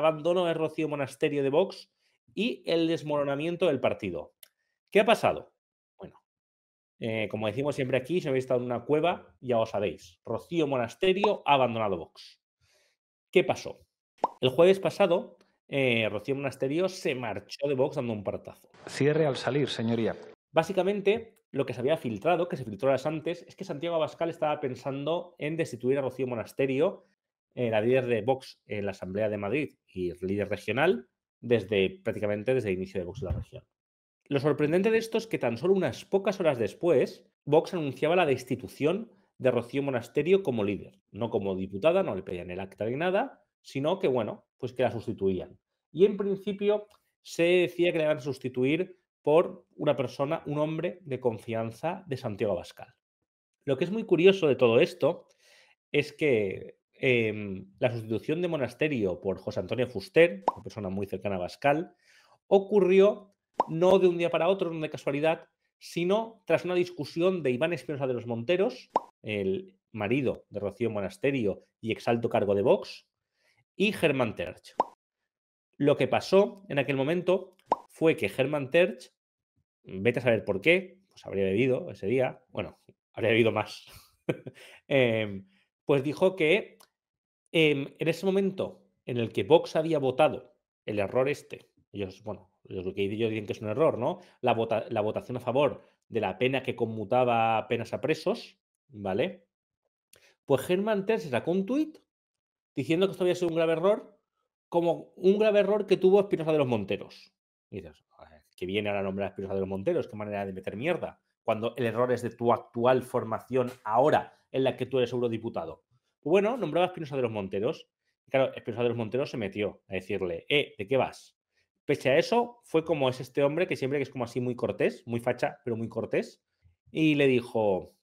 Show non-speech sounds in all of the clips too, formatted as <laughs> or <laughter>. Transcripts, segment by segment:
abandono de Rocío Monasterio de Vox y el desmoronamiento del partido. ¿Qué ha pasado? Bueno, eh, como decimos siempre aquí, si habéis estado en una cueva, ya os sabéis. Rocío Monasterio ha abandonado Vox. ¿Qué pasó? El jueves pasado, eh, Rocío Monasterio se marchó de Vox dando un partazo. Cierre al salir, señoría. Básicamente, lo que se había filtrado, que se filtró las antes, es que Santiago Abascal estaba pensando en destituir a Rocío Monasterio era líder de Vox en la Asamblea de Madrid y líder regional desde prácticamente desde el inicio de Vox en la región. Lo sorprendente de esto es que tan solo unas pocas horas después, Vox anunciaba la destitución de Rocío Monasterio como líder, no como diputada, no le pedían el acta ni nada, sino que, bueno, pues que la sustituían. Y en principio se decía que la iban a sustituir por una persona, un hombre de confianza de Santiago Abascal. Lo que es muy curioso de todo esto es que Em, la sustitución de Monasterio por José Antonio Fuster, una persona muy cercana a Bascal, ocurrió no de un día para otro, no de casualidad, sino tras una discusión de Iván Espinosa de los Monteros, el marido de Rocío Monasterio y exalto cargo de Vox, y Germán Terch. Lo que pasó en aquel momento fue que Germán Terch, vete a saber por qué, pues habría bebido ese día, bueno, habría bebido más, <laughs> em, pues dijo que Em, en ese momento en el que Vox había votado el error este, ellos, bueno, lo que ellos dicen que es un error, ¿no? La, votación a favor de la pena que conmutaba penas a presos, ¿vale? Pues Germán Ter se sacó un tuit diciendo que esto había sido un grave error, como un grave error que tuvo Espinosa de los Monteros. Y dices, que viene ahora a nombrar a de los Monteros, qué manera de meter mierda, cuando el error es de tu actual formación ahora en la que tú eres eurodiputado bueno, nombraba a Espinosa de los Monteros. claro, Espinosa de los Monteros se metió a decirle, eh, ¿de qué vas? Pese a eso, fue como es este hombre que siempre que es como así muy cortés, muy facha, pero muy cortés. Y le dijo,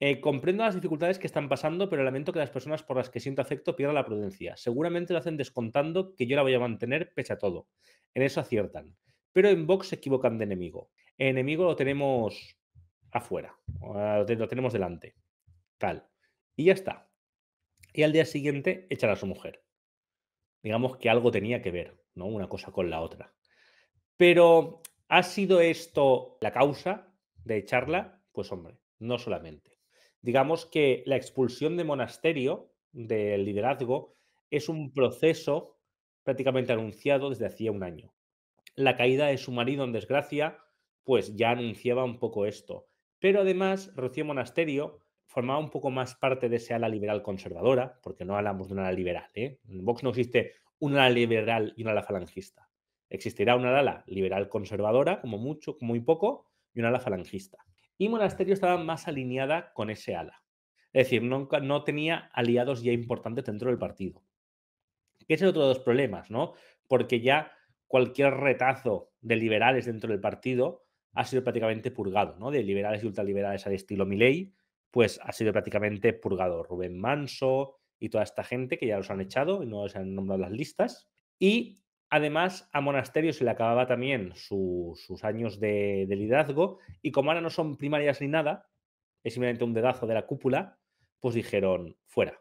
eh, comprendo las dificultades que están pasando, pero lamento que las personas por las que siento afecto pierdan la prudencia. Seguramente lo hacen descontando que yo la voy a mantener pese a todo. En eso aciertan. Pero en Vox se equivocan de enemigo. enemigo lo tenemos afuera, lo tenemos delante. Tal. Y ya está y al día siguiente echar a su mujer. Digamos que algo tenía que ver, ¿no? Una cosa con la otra. Pero, ¿ha sido esto la causa de echarla? Pues hombre, no solamente. Digamos que la expulsión de monasterio, del liderazgo, es un proceso prácticamente anunciado desde hacía un año. La caída de su marido en desgracia, pues ya anunciaba un poco esto. Pero además, Rocío Monasterio formaba un poco más parte de ese ala liberal conservadora, porque no hablamos de una ala liberal. ¿eh? En Vox no existe una ala liberal y una ala falangista. Existirá una ala liberal conservadora, como mucho, como muy poco, y una ala falangista. Y Monasterio estaba más alineada con ese ala. Es decir, no, no tenía aliados ya importantes dentro del partido. Que ese es otro de los problemas, ¿no? Porque ya cualquier retazo de liberales dentro del partido ha sido prácticamente purgado, ¿no? De liberales y ultraliberales al estilo Milley, pues ha sido prácticamente purgado. Rubén Manso y toda esta gente que ya los han echado y no se han nombrado las listas. Y además a Monasterio se le acababa también sus años de, de liderazgo y como ahora no son primarias ni nada, es simplemente un dedazo de la cúpula, pues dijeron fuera.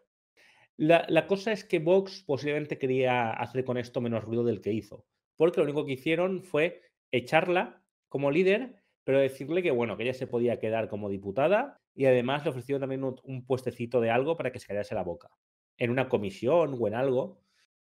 La, la, cosa es que Vox posiblemente quería hacer con esto menos ruido del que hizo, porque lo único que hicieron fue echarla como líder pero decirle que, bueno, que ella se podía quedar como diputada y además le ofreció también un, puestecito de algo para que se callase la boca, en una comisión o en algo.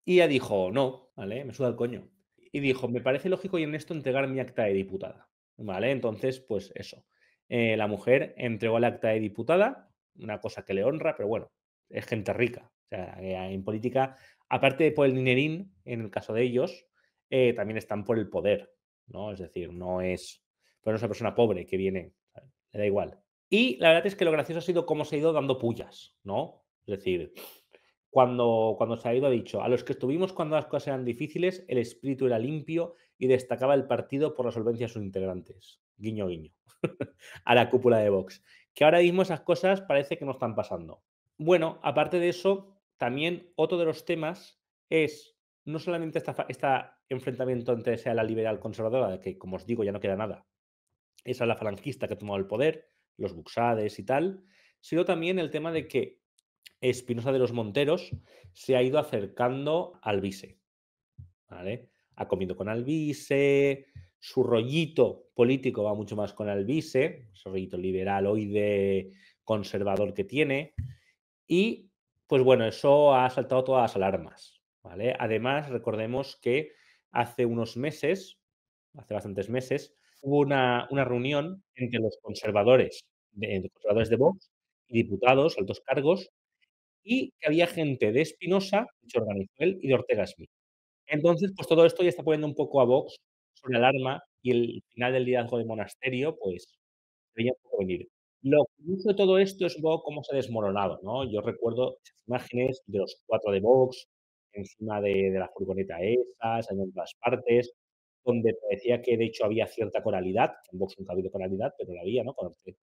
Y ella dijo, no, ¿vale? Me suda el coño. Y dijo, me parece lógico y honesto entregar mi acta de diputada, ¿vale? Entonces, pues eso. Eh, la mujer entregó el acta de diputada, una cosa que le honra, pero bueno, es gente rica. O sea, eh, en política, aparte de por el dinerín, en el caso de ellos, eh, también están por el poder, ¿no? Es decir, no es pero es una persona pobre que viene, le da igual. Y la verdad es que lo gracioso ha sido cómo se ha ido dando pullas, ¿no? Es decir, cuando, cuando se ha ido ha dicho, a los que estuvimos cuando las cosas eran difíciles, el espíritu era limpio y destacaba el partido por la solvencia de sus integrantes. Guiño, guiño. <laughs> a la cúpula de Vox. Que ahora mismo esas cosas parece que no están pasando. Bueno, aparte de eso, también otro de los temas es no solamente este enfrentamiento entre sea la liberal conservadora, que como os digo ya no queda nada, esa es la franquista que ha tomado el poder, los buxades y tal, sino también el tema de que Espinosa de los Monteros se ha ido acercando al vice. Ha comido con Alvise, su rollito político va mucho más con vice, su rollito liberal hoy de conservador que tiene. Y pues bueno, eso ha saltado todas las alarmas. ¿vale? Además, recordemos que hace unos meses, hace bastantes meses, hubo una, reunión entre los conservadores, de, conservadores de Vox y diputados, altos cargos, y que había gente de Espinosa, de él y de Ortega Smith. Entonces, pues todo esto ya está poniendo un poco a Vox sobre alarma y el final del liderazgo de Monasterio, pues, venía un venir. Lo que hizo todo esto es un cómo se ha desmoronado, ¿no? Yo recuerdo imágenes de los cuatro de Vox, encima de, de la furgoneta esa, en otras partes, donde parecía que de hecho había cierta coralidad, en Vox nunca ha habido coralidad, pero la había, ¿no? Con Ortega,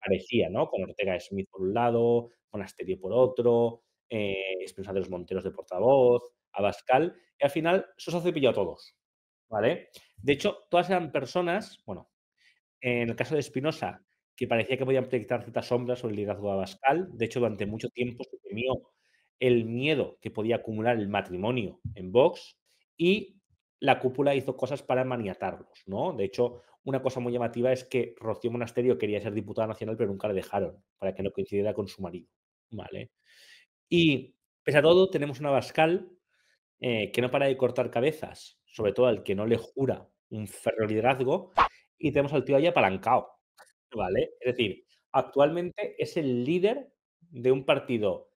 parecía, ¿no? Con Ortega Smith por un lado, con Asterio por otro, eh, los Monteros de portavoz, Abascal, y al final Sosa cepilló a todos, ¿vale? De hecho, todas eran personas, bueno, en el caso de Espinosa, que parecía que podían proyectar ciertas sombras sobre el liderazgo de Abascal, de hecho, durante mucho tiempo se temió el miedo que podía acumular el matrimonio en Vox, y la cúpula hizo cosas para maniatarlos, ¿no? De hecho, una cosa muy llamativa es que Rocío Monasterio quería ser diputada nacional, pero nunca le dejaron para que no coincidiera con su marido, ¿vale? Y, pese a todo, tenemos una Bascal eh, que no para de cortar cabezas, sobre todo al que no le jura un ferro liderazgo, y tenemos al tío ahí apalancado, ¿vale? Es decir, actualmente es el líder de un partido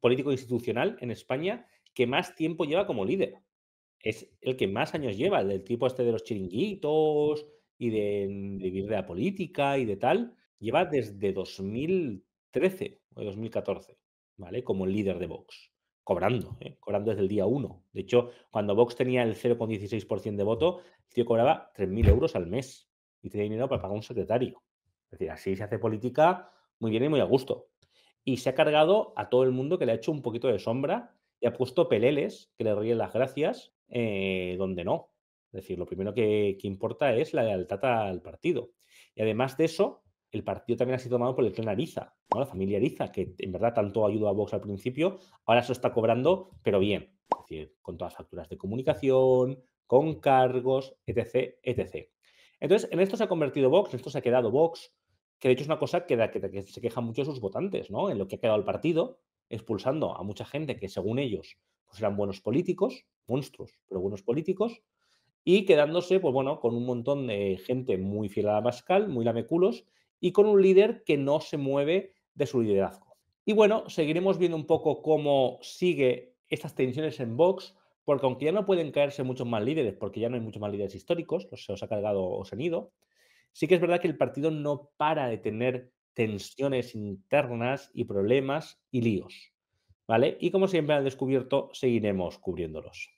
político institucional en España que más tiempo lleva como líder es el que más años lleva, del tipo este de los chiringuitos y mm, de, vivir de la política y de tal, lleva desde 2013 o 2014, ¿vale? Como líder de Vox, cobrando, ¿eh? cobrando desde el día 1. De hecho, cuando Vox tenía el 0,16% de voto, el tío cobraba 3.000 euros al mes y tenía dinero para pagar un secretario. Es decir, así se hace política muy bien y muy a gusto. Y se ha cargado a todo el mundo que le ha hecho un poquito de sombra y ha puesto peleles que le ríen las gracias eh, donde no. Es decir, lo primero que, importa es la lealtad al partido. Y además de eso, el partido también ha sido tomado por el clan Ariza, la familia Ariza, que en verdad tanto ayudó a Vox al principio, ahora se está cobrando, pero bien. Es decir, con todas las facturas de comunicación, con cargos, etc. etc. Entonces, en esto se ha convertido Vox, en esto se ha quedado Vox, que de hecho es una cosa que, que se quejan mucho sus votantes, ¿no? En lo que ha quedado el partido, expulsando a mucha gente que según ellos pues eran buenos políticos, monstruos, pero buenos políticos, y quedándose, pues bueno, con un montón de gente muy fiel a la Pascal, muy lameculos, y con un líder que no se mueve de su liderazgo. Y bueno, seguiremos viendo un poco cómo sigue estas tensiones en Vox, porque aunque ya no pueden caerse muchos más líderes, porque ya no hay muchos más líderes históricos, los se os ha cargado o se han ido, sí que es verdad que el partido no para de tener tensiones internas y problemas y líos. ¿Vale? Y como siempre han descubierto, seguiremos cubriéndolos.